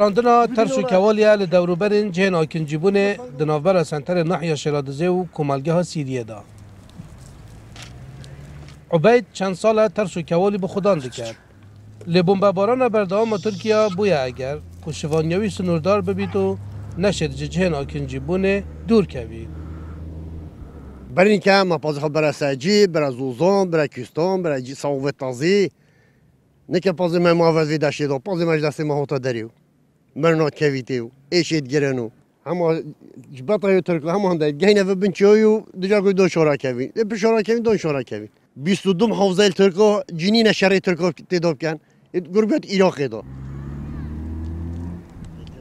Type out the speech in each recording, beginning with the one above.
راندنا ترسو کوالیال دورو برین جهن آکنجیبون دنافبر سنتر نحیا شرادزه و کمالگه ها سیریه دا عبید چند سال ترسو کوالی به خودان دکرد لبون بمباران بردام ترکیه بویا اگر کشوانیوی سنوردار ببید و نشد جهن آکنجیبون دور کبید برین که ما پاز خود برای سجی، برای زوزان برای کستان برای جی ساوه تازی نکه پاز ما موازی داشتید و پاز ما ما داریو مرنو کویتیو ایشید گرنو هم جبه پایو ترکل هم هم دایید گهنه بین چویو دجا گوی دون شورا کویی دون شورا کویی دون شورا کویی بیستو دوم حوزه ترکو جنی نشاره ترکو تیدوب کن اید گربیت ایراقی دو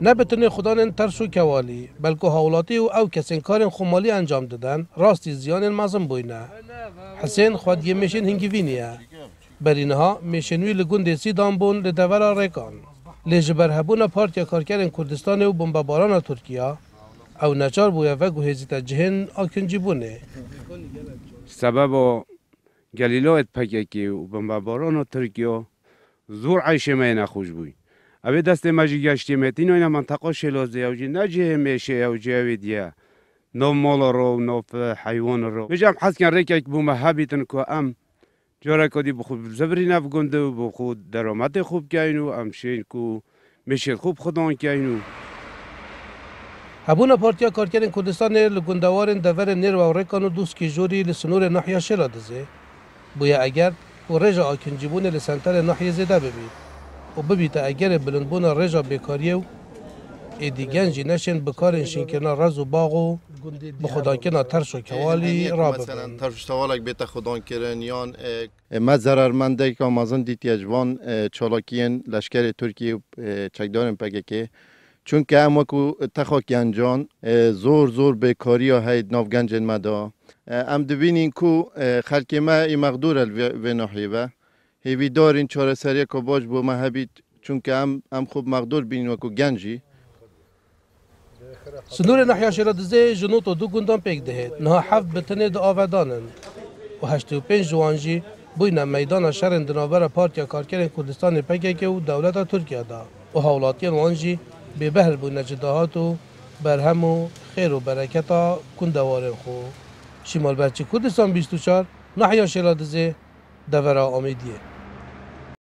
نه خدا خودان این ترسو کوالی بلکه هاولاتی و او کسین کار خمالی انجام دادن راستی زیان این مزم بوینه حسین خود یه میشین هنگی وینیه برین میشنوی میشینوی لگون دیسی دام بون لیجبر هبونا پارتیا کارکرین کردستان و بمبباران ترکیا او نچار بویا و گوهزیت جهن آکنجی بونه سبب گلیلایت پککی و بمبباران ترکیه زور عیش مای نخوش بوی او دست مجی گشتی متین اینا منطقه شلازه او جی نجه میشه او جی نو مال رو نو حیوان رو بجام حس کن ریک بو هبیتن که ام جارا کدی بخود زبری نفگنده و بخود درآمد خوب کین و امشین کو میشه خوب خودان کین و هبونه پارتیا کارکرین کردستان لگندوارن دور نیر و رکانو دوست کی جوری لسنور نحیا شلا دزه بویا اگر و رجا آکنجیبون لسنتر نحیا زده ببید و ببیت اگر بلندبون رجا بیکاریه و ایدی گنجی نشین بکارنشین کنا رز و باغ و بخدان کنا ترش و کوالی را مثلا ترش توالک بیت خدا کرن یان ما زرارمنده که آمازان دیتی اجوان چالاکین لشکر ترکی چکدارن پگه که چون که هم کو تخاکیان جان زور زور بیکاری ها هید نافگنج مدا ام دوینین کو خلک ما ای مقدور الوی و هیوی دارین چاره سریه که باش بو محبیت چون که هم, هم خوب مقدور بینین کو گنجی Sınırın ahyaşıra dize jinoto du gundan pek dihet. Niha heft bitine de avedanin. û heştûpênc jiwan jî bûyne meydana şerên di navbera Partiya Karkerên Kurdistanê PKK û dewleta Tirkiya da û hewlatiyên wan jî bêbehl bûne ji dahat û berhem û xêr û bereketa kundewarên xwe. Şîmalberçî Kurdistan 24 neheya şêra dizê devera Amêdiye.